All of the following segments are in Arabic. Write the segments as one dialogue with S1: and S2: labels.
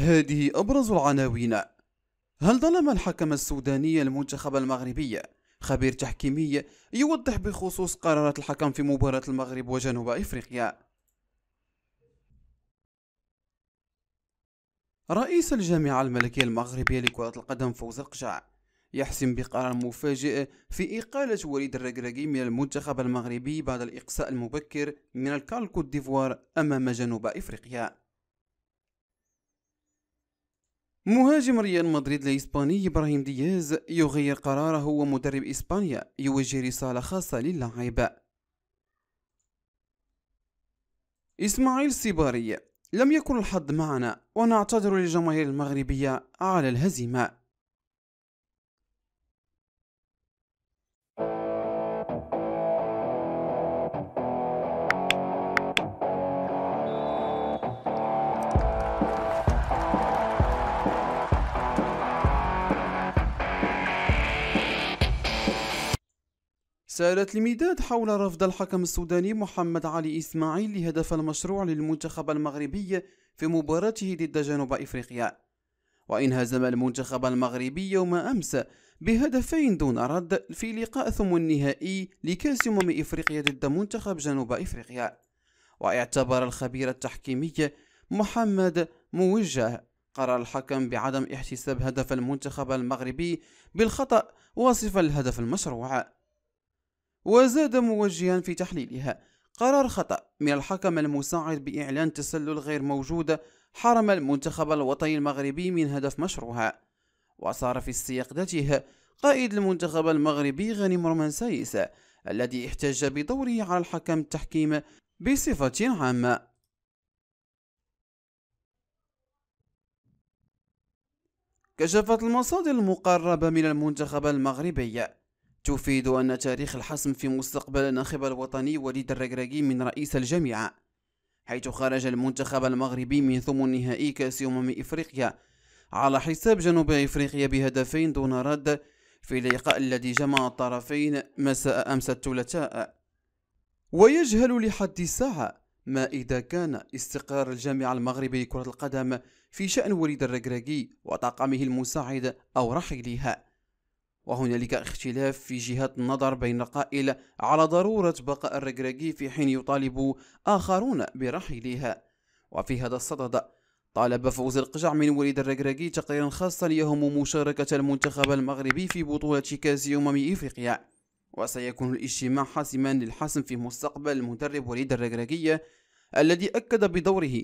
S1: هذه أبرز العناوين هل ظلم الحكم السوداني المنتخب المغربي؟ خبير تحكيمي يوضح بخصوص قرارات الحكم في مباراة المغرب وجنوب أفريقيا رئيس الجامعة الملكية المغربية لكرة القدم فوز القجع يحسم بقرار مفاجئ في إقالة وليد الركراكي من المنتخب المغربي بعد الإقصاء المبكر من الكالكو ديفوار أمام جنوب أفريقيا مهاجم ريال مدريد الإسباني إبراهيم دياز يغير قراره ومدرب إسبانيا يوجه رسالة خاصة للاعب إسماعيل سيباري لم يكن الحظ معنا ونعتذر للجماهير المغربية على الهزيمة سألت المداد حول رفض الحكم السوداني محمد علي إسماعيل لهدف المشروع للمنتخب المغربي في مباراته ضد جنوب إفريقيا وإن هزم المنتخب المغربي يوم أمس بهدفين دون رد في لقاء ثم النهائي لكأس أمم إفريقيا ضد منتخب جنوب إفريقيا واعتبر الخبير التحكيمي محمد موجه قرر الحكم بعدم احتساب هدف المنتخب المغربي بالخطأ واصفا الهدف المشروع وزاد موجها في تحليلها قرار خطأ من الحكم المساعد بإعلان تسلل غير موجودة حرم المنتخب الوطني المغربي من هدف مشروعها وصار في السياق ذاته قائد المنتخب المغربي غني مرمان سايس الذي احتج بدوره على الحكم التحكيم بصفة عامة كشفت المصادر المقربة من المنتخب المغربي تفيد أن تاريخ الحسم في مستقبل الناخب الوطني وليد الركراكي من رئيس الجامعة حيث خرج المنتخب المغربي من ثمن نهائي كأس أمم إفريقيا على حساب جنوب إفريقيا بهدفين دون رد في اللقاء الذي جمع الطرفين مساء أمس الثلاثاء ويجهل لحد الساعة ما إذا كان استقرار الجامعة المغربي لكرة القدم في شأن وليد الركراكي وطاقمه المساعد أو رحيلها وهنالك اختلاف في جهات النظر بين قائل على ضرورة بقاء الركراكي في حين يطالب آخرون برحيلها وفي هذا الصدد طالب فوز القجع من وليد الركراكي تقريرا خاصا يهم مشاركة المنتخب المغربي في بطولة كأس أمم إفريقيا وسيكون الاجتماع حاسما للحسم في مستقبل المدرب وليد الرجراجي الذي أكد بدوره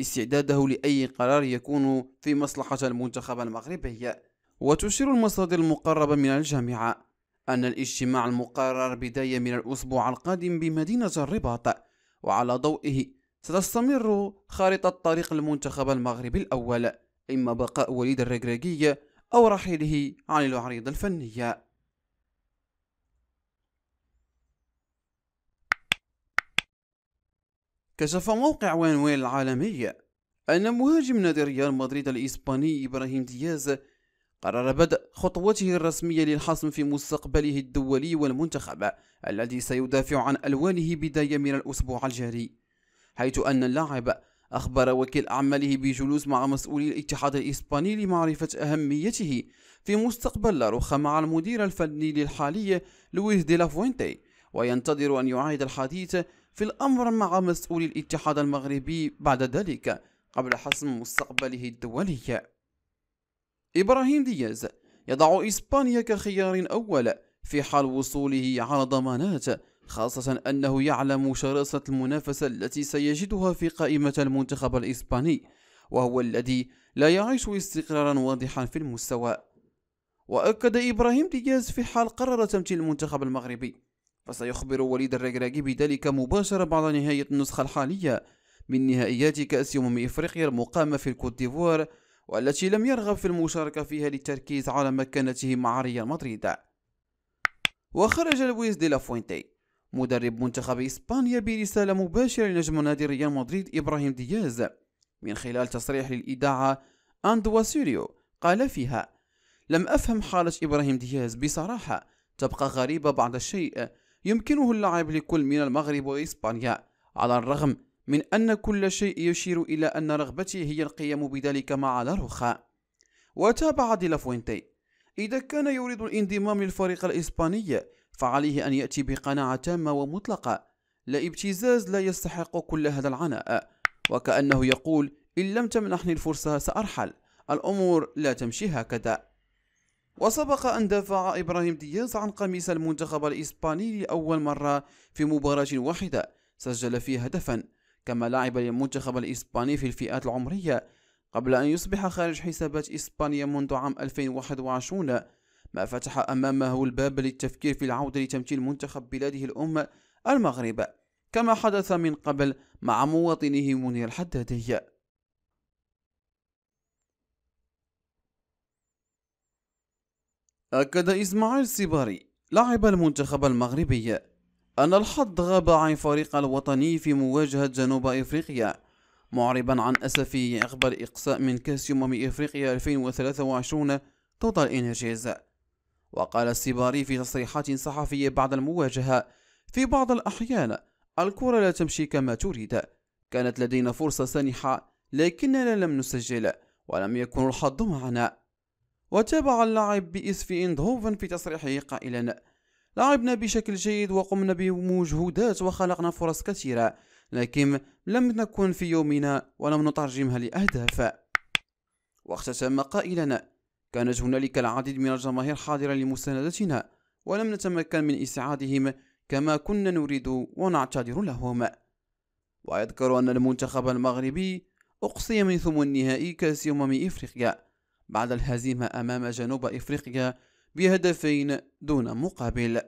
S1: استعداده لأي قرار يكون في مصلحة المنتخب المغربي وتشير المصادر المقربة من الجامعة أن الاجتماع المقرر بداية من الأسبوع القادم بمدينة الرباط وعلى ضوئه ستستمر خارطة طريق المنتخب المغربي الأول إما بقاء وليد الركراكي أو رحيله عن العريضة الفنية كشف موقع وين العالمي أن مهاجم نادي ريال مدريد الإسباني إبراهيم دياز قرر بدء خطوته الرسمية للحسم في مستقبله الدولي والمنتخب الذي سيدافع عن ألوانه بداية من الأسبوع الجاري حيث أن اللاعب أخبر وكيل أعماله بجلوس مع مسؤولي الاتحاد الإسباني لمعرفة أهميته في مستقبل لاروخا مع المدير الفني الحالي لويس دي لافوينتي وينتظر أن يعيد الحديث في الأمر مع مسؤولي الاتحاد المغربي بعد ذلك قبل حسم مستقبله الدولي إبراهيم دياز يضع إسبانيا كخيار أول في حال وصوله على ضمانات خاصة أنه يعلم شراسة المنافسة التي سيجدها في قائمة المنتخب الإسباني وهو الذي لا يعيش استقرارا واضحا في المستوى وأكد إبراهيم دياز في حال قرر تمثيل المنتخب المغربي فسيخبر وليد الركراكي بذلك مباشرة بعد نهاية النسخة الحالية من نهائيات كأس أمم إفريقيا المقامة في الكوت ديفوار والتي لم يرغب في المشاركة فيها للتركيز على مكانته مع ريال مدريد وخرج لويس دي لافوينتي مدرب منتخب إسبانيا برسالة مباشرة لنجم نادي ريال مدريد إبراهيم دياز من خلال تصريح للإذاعة أندوا سيريو قال فيها لم أفهم حالة إبراهيم دياز بصراحة تبقى غريبة بعض الشيء يمكنه اللعب لكل من المغرب وإسبانيا على الرغم من أن كل شيء يشير إلى أن رغبتي هي القيام بذلك مع لاروخا وتابع دي لافوينتي إذا كان يريد الانضمام للفريق الإسباني فعليه أن يأتي بقناعة تامة ومطلقة لا ابتزاز لا يستحق كل هذا العناء وكأنه يقول إن لم تمنحني الفرصة سأرحل الأمور لا تمشي هكذا وسبق أن دافع إبراهيم دياز عن قميص المنتخب الإسباني لأول مرة في مباراة واحدة سجل فيها هدفا كما لعب للمنتخب الإسباني في الفئات العمرية قبل أن يصبح خارج حسابات إسبانيا منذ عام 2021 ما فتح أمامه الباب للتفكير في العودة لتمثيل منتخب بلاده الأم المغرب كما حدث من قبل مع مواطنه منير الحدادي أكد إسماعيل سيباري لاعب المنتخب المغربي أن الحظ غاب عن فريق الوطني في مواجهة جنوب إفريقيا معربا عن أسفه عقب إقصاء من كأس أمم إفريقيا 2023 ضد الإنجاز وقال السيباري في تصريحات صحفية بعد المواجهة في بعض الأحيان الكرة لا تمشي كما تريد كانت لدينا فرصة سانحة لكننا لم نسجل ولم يكن الحظ معنا وتابع اللاعب بإسفي إندهوفن في تصريحه قائلا لعبنا بشكل جيد وقمنا بمجهودات وخلقنا فرص كثيرة لكن لم نكن في يومنا ولم نترجمها لأهداف واختتم قائلا كانت هنالك العديد من الجماهير حاضرة لمساندتنا ولم نتمكن من إسعادهم كما كنا نريد ونعتذر لهم ويذكر أن المنتخب المغربي أقصي من ثم نهائي كأس أمم إفريقيا بعد الهزيمة أمام جنوب إفريقيا بهدفين دون مقابل